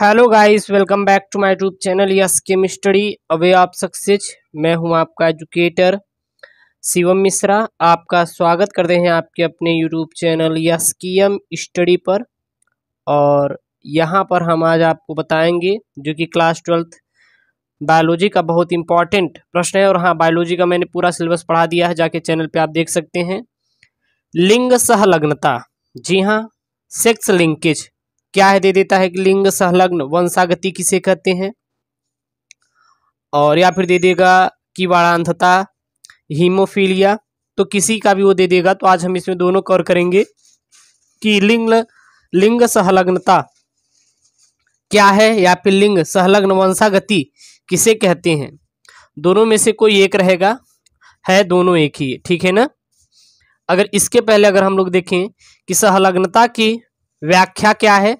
hello guys welcome back to my YouTube channel yes chemistry away आप success मैं हूं आपका एजुकेटर शिवम मिश्रा आपका स्वागत करते हैं आपके अपने YouTube channel yes chem study पर और यहां पर हम आज आपको बताएंगे जो कि क्लास ट्वेल्थ बायोलॉजी का बहुत इंपॉर्टेंट प्रश्न है और हाँ बायोलॉजी का मैंने पूरा सिलेबस पढ़ा दिया है जाके चैनल पर आप देख सकते हैं लिंग सहलग्नता जी हाँ सेक्स लिंकेज क्या है दे देता है लिंग संलग्न वंशागति किसे कहते हैं और या फिर दे देगा कि वाणांधता हीमोफीलिया तो किसी का भी वो दे देगा तो आज हम इसमें दोनों कवर करेंगे कि लिंग लिंग सहलग्नता क्या है या फिर लिंग सहलग्न वंशागति किसे कहते हैं दोनों में से कोई एक रहेगा है दोनों एक ही ठीक है ना अगर इसके पहले अगर हम लोग देखें कि सहलग्नता की व्याख्या क्या है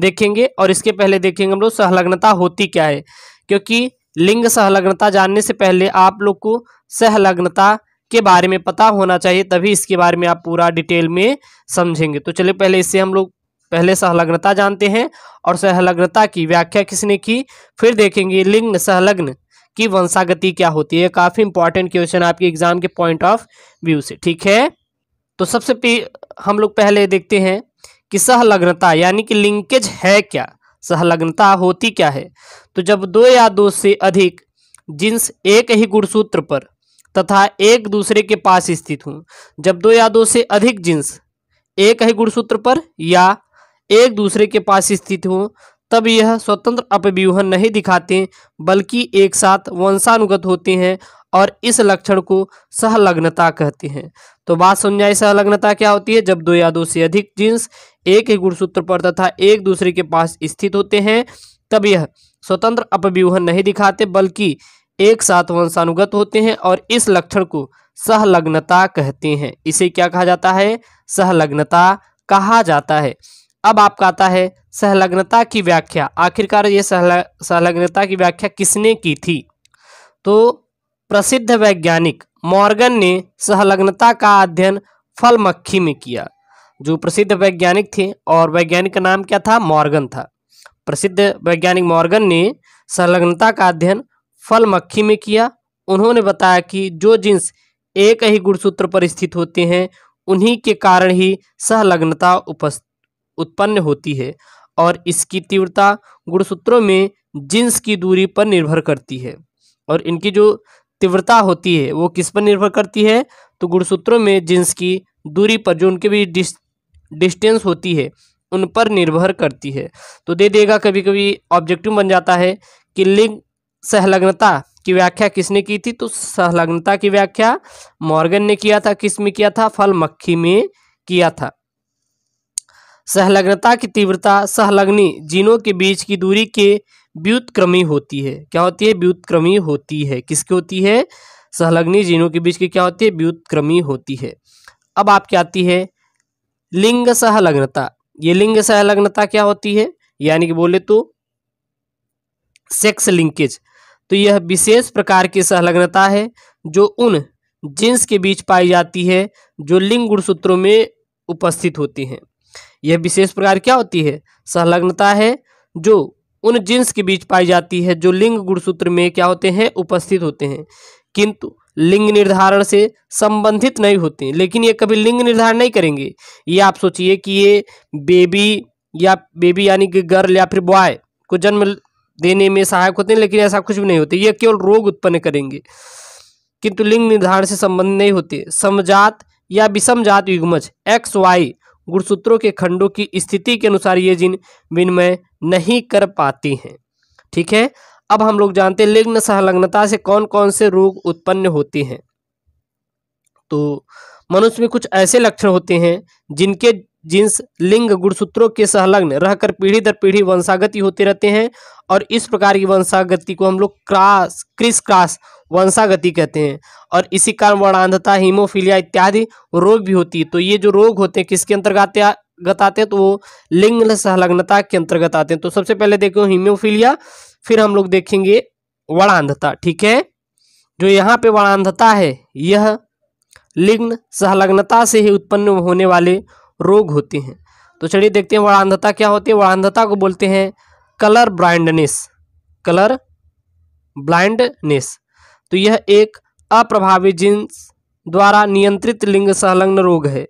देखेंगे और इसके पहले देखेंगे हम लोग सहलग्नता होती क्या है क्योंकि लिंग सहलग्नता जानने से पहले आप लोग को सहलग्नता के बारे में पता होना चाहिए तभी इसके बारे में आप पूरा डिटेल में समझेंगे तो चलिए पहले इससे हम लोग पहले सहलग्नता जानते हैं और सहलग्नता की व्याख्या किसने की फिर देखेंगे लिंग सहलग्न की वंशागति क्या होती है काफ़ी इंपॉर्टेंट क्वेश्चन आपके एग्जाम के पॉइंट ऑफ व्यू से ठीक है तो सबसे हम लोग पहले देखते हैं कि सहलग्नता यानी कि लिंकेज है क्या सहलग्नता होती क्या है तो जब दो या दो से अधिक जींस एक ही गुणसूत्र पर तथा एक दूसरे के पास स्थित हों जब दो या दो से अधिक जींस एक ही गुणसूत्र पर या एक दूसरे के पास स्थित हों तब यह स्वतंत्र अपव्यूहन नहीं दिखाते बल्कि एक साथ वंशानुगत होते हैं और इस लक्षण को सहलग्नता कहते हैं तो बात समझाए सहलग्नता क्या होती है जब दो या दो से अधिक जींस एक ही गुणसूत्र पर तथा एक दूसरे के पास स्थित होते हैं तब यह स्वतंत्र अपव्यूहन नहीं दिखाते बल्कि एक साथ वंशानुगत होते हैं और इस लक्षण को सहलग्नता कहते हैं इसे क्या कहा जाता है सहलग्नता कहा जाता है अब आपका आता है सहलग्नता की व्याख्या आखिरकार ये सहलग्नता की व्याख्या किसने की थी तो प्रसिद्ध वैज्ञानिक मॉर्गन ने सहलग्नता का अध्ययन फल मक्खी में किया जो प्रसिद्ध वैज्ञानिक थे और वैज्ञानिक का नाम क्या था मॉर्गन था प्रसिद्ध वैज्ञानिक मॉर्गन ने संलग्नता का अध्ययन फल मक्खी में किया उन्होंने बताया कि जो जींस एक ही गुणसूत्र पर स्थित होते हैं उन्हीं के कारण ही सहलग्नता उत्पन्न होती है और इसकी तीव्रता गुणसूत्रों में जींस की दूरी पर निर्भर करती है और इनकी जो तीव्रता होती है वो किस पर निर्भर करती है तो गुणसूत्रों में जींस की दूरी पर जो उनके भी डिस्टेंस होती है उन पर निर्भर करती है तो दे देगा कभी कभी ऑब्जेक्टिव बन जाता है कि लिंग सहलग्नता की व्याख्या किसने की थी तो सहलग्नता की व्याख्या मॉर्गन ने किया था किस में किया था फल मक्खी में किया था सहलग्नता की तीव्रता सहलग्नी जीनों के बीच की दूरी के व्युतक्रमी होती है क्या होती है व्युतक्रमी होती है किसकी होती है सहलग्नी जीनों के बीच की क्या होती है व्युतक्रमी होती है अब आपकी आती है लिंग सहलग्नता ये लिंग सहलग्नता क्या होती है यानी कि बोले तो सेक्स लिंकेज तो यह विशेष प्रकार की सहलग्नता है जो उन जींस के बीच पाई जाती है जो लिंग गुणसूत्रों में उपस्थित होती हैं यह विशेष प्रकार क्या होती है सहलग्नता है जो उन जींस के बीच पाई जाती है जो लिंग गुणसूत्र में क्या होते हैं उपस्थित होते हैं किंतु लिंग निर्धारण से संबंधित नहीं होते लेकिन ये कभी लिंग निर्धारण नहीं करेंगे ये आप सोचिए कि ये बेबी या बेबी यानी कि गर्ल या फिर बॉय को जन्म देने में सहायक होते हैं लेकिन ऐसा कुछ भी नहीं होते ये केवल रोग उत्पन्न करेंगे किंतु लिंग निर्धारण से संबंध नहीं होते समजात या विषम जात युगमच एक्स वाई गुणसूत्रों के खंडों की स्थिति के अनुसार ये जिन विनिमय नहीं कर पाती हैं ठीक है अब हम लोग जानते हैं लिग्न सहलग्नता से कौन कौन से रोग उत्पन्न होते हैं तो मनुष्य में कुछ ऐसे लक्षण होते हैं जिनके जिन्स लिंग गुणसूत्रों के सहलग्न रहकर पीढ़ी दर पीढ़ी वंशागति होते रहते हैं और इस प्रकार की वंशागति को हम लोग क्रास क्रिस क्रास वंशागति कहते हैं और इसी कारण वर्णांधता हीमोफीलिया इत्यादि रोग भी होती है तो ये जो रोग होते हैं किसके अंतर्गत अंतर्गत आते हैं तो वो लिंग संलग्नता के अंतर्गत आते हैं तो सबसे पहले देखो हिम्योफिलिया फिर हम लोग देखेंगे वड़ांधता ठीक है जो यहाँ पे वड़ांधता है यह लिंग संलग्नता से ही उत्पन्न होने वाले रोग होते हैं तो चलिए देखते हैं वड़ांधता क्या होती है वड़ांधता को बोलते हैं कलर ब्लाइंडनेस कलर ब्लाइंडनेस तो यह एक अप्रभावी जीन्स द्वारा नियंत्रित लिंग संलग्न रोग है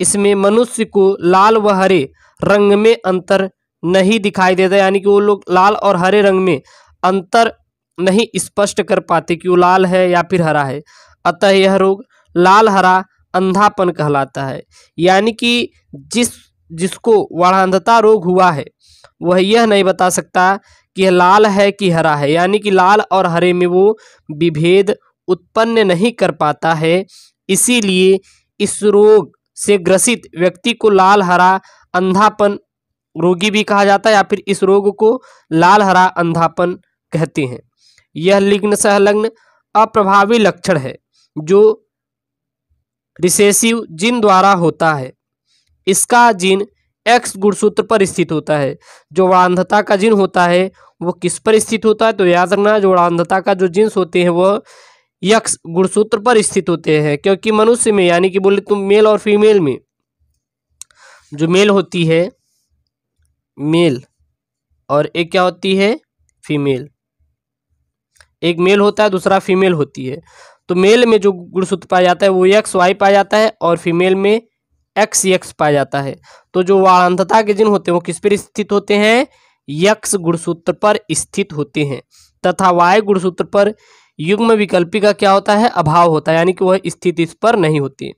इसमें मनुष्य को लाल व हरे रंग में अंतर नहीं दिखाई देता यानी कि वो लोग लाल और हरे रंग में अंतर नहीं स्पष्ट कर पाते कि वो लाल है या फिर हरा है अतः यह रोग लाल हरा अंधापन कहलाता है यानी कि जिस जिसको वाढ़ांधता रोग हुआ है वह यह नहीं बता सकता कि यह लाल है कि हरा है यानी कि लाल और हरे में वो विभेद उत्पन्न नहीं कर पाता है इसीलिए इस रोग से ग्रसित व्यक्ति को लाल हरा अंधापन रोगी भी कहा जाता है या फिर इस रोग को लाल हरा अंधापन कहते हैं यह लिग्न सहलग्न अप्रभावी लक्षण है जो रिसेसिव जिन द्वारा होता है इसका जिन एक्स गुणसूत्र पर स्थित होता है जो अंधता का जिन होता है वो किस पर स्थित होता है तो याद रखना जो अंधता का जो जींस होते हैं वह यक्ष गुणसूत्र पर स्थित होते हैं क्योंकि मनुष्य में यानी कि बोले तुम मेल और फीमेल में जो मेल होती है मेल और एक क्या होती है फीमेल एक मेल होता है दूसरा फीमेल होती है तो मेल में जो गुणसूत्र पाया जाता है वो एक्स वाई पाया जाता है और फीमेल में एक्स यक्स पाया जाता है तो जो वाणांतता के जिन होते हैं वो किस पर स्थित होते हैं यक्ष गुणसूत्र पर स्थित होते हैं तथा वाय गुणसूत्र पर युग्म विकल्पी का क्या होता है अभाव होता है यानी कि वह स्थिति इस पर नहीं होती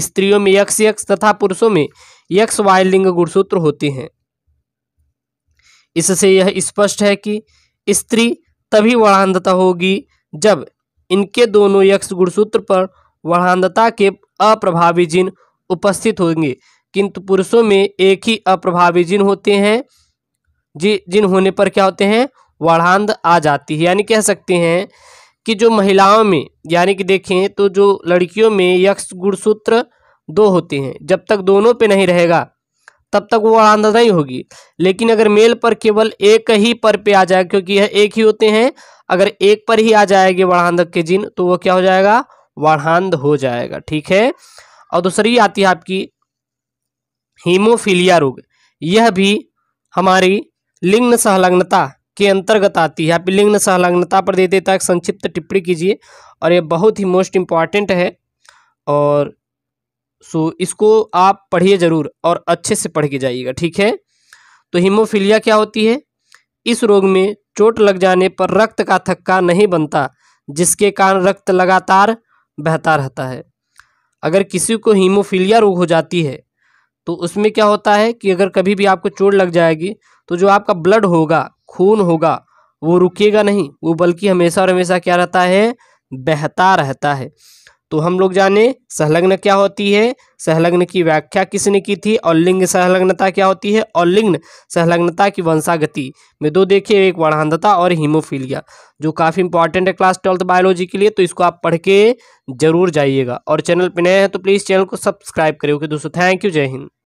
स्त्रियों में यक्ष यक्ष तथा पुरुषों में यक्ष वायलिंग गुणसूत्र होती हैं इससे यह स्पष्ट है कि स्त्री तभी वर्णांधता होगी जब इनके दोनों यक्ष गुणसूत्र पर वर्णांधता के अप्रभावी जिन उपस्थित होंगे किंतु पुरुषों में एक ही अप्रभावी जिन होते हैं जी जिन होने पर क्या होते हैं वर्णांध आ जाती है यानी कह सकते हैं कि जो महिलाओं में यानी कि देखें तो जो लड़कियों में यक्ष गुणसूत्र दो होते हैं जब तक दोनों पे नहीं रहेगा तब तक वो आनंद नहीं होगी लेकिन अगर मेल पर केवल एक ही पर पे आ जाए क्योंकि यह एक ही होते हैं अगर एक पर ही आ जाएगी वढ़ांधक के जिन तो वो क्या हो जाएगा वढ़ांध हो जाएगा ठीक है और दूसरी आती है आपकी हीमोफीलिया रोग यह भी हमारी लिंग संलग्नता के अंतर्गत आती है आप लिंग संलग्नता पर दे देता है संक्षिप्त टिप्पणी कीजिए और ये बहुत ही मोस्ट इम्पॉर्टेंट है और सो इसको आप पढ़िए ज़रूर और अच्छे से पढ़ के जाइएगा ठीक है तो हीमोफीलिया क्या होती है इस रोग में चोट लग जाने पर रक्त का थक्का नहीं बनता जिसके कारण रक्त लगातार बहता रहता है अगर किसी को हीमोफीलिया रोग हो जाती है तो उसमें क्या होता है कि अगर कभी भी आपको चोट लग जाएगी तो जो आपका ब्लड होगा खून होगा वो रुकेगा नहीं वो बल्कि हमेशा और हमेशा क्या रहता है बहता रहता है तो हम लोग जाने सहलग्न क्या होती है सहलग्न की व्याख्या किसने की थी और लिंग सहलग्नता क्या होती है और लिंग सहलग्नता की वंशागति में दो देखिए एक वर्णांधता और हीमोफीलिया जो काफ़ी इंपॉर्टेंट है क्लास ट्वेल्थ बायोलॉजी के लिए तो इसको आप पढ़ के जरूर जाइएगा और चैनल पर नए हैं तो प्लीज़ चैनल को सब्सक्राइब करें ओके दोस्तों थैंक यू जय हिंद